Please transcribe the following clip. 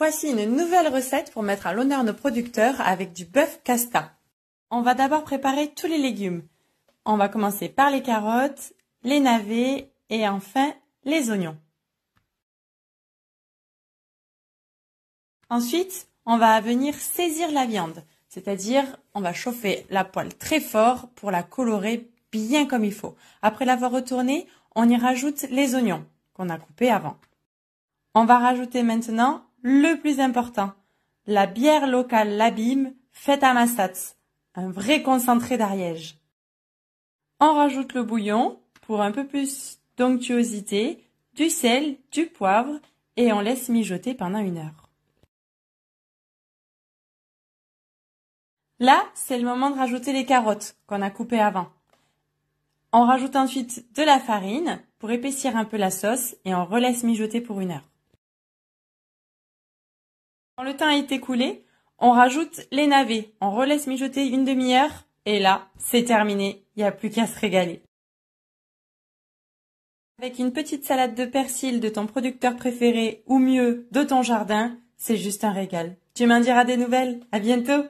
Voici une nouvelle recette pour mettre à l'honneur nos producteurs avec du bœuf casta. On va d'abord préparer tous les légumes. On va commencer par les carottes, les navets et enfin les oignons. Ensuite, on va venir saisir la viande, c'est-à-dire on va chauffer la poêle très fort pour la colorer bien comme il faut. Après l'avoir retournée, on y rajoute les oignons qu'on a coupés avant. On va rajouter maintenant le plus important, la bière locale L'Abîme, faite à Massatz, un vrai concentré d'Ariège. On rajoute le bouillon pour un peu plus d'onctuosité, du sel, du poivre et on laisse mijoter pendant une heure. Là, c'est le moment de rajouter les carottes qu'on a coupées avant. On rajoute ensuite de la farine pour épaissir un peu la sauce et on relaisse mijoter pour une heure. Quand le a été écoulé, on rajoute les navets, on relaisse mijoter une demi-heure et là, c'est terminé, il n'y a plus qu'à se régaler. Avec une petite salade de persil de ton producteur préféré ou mieux de ton jardin, c'est juste un régal. Tu m'en diras des nouvelles. À bientôt!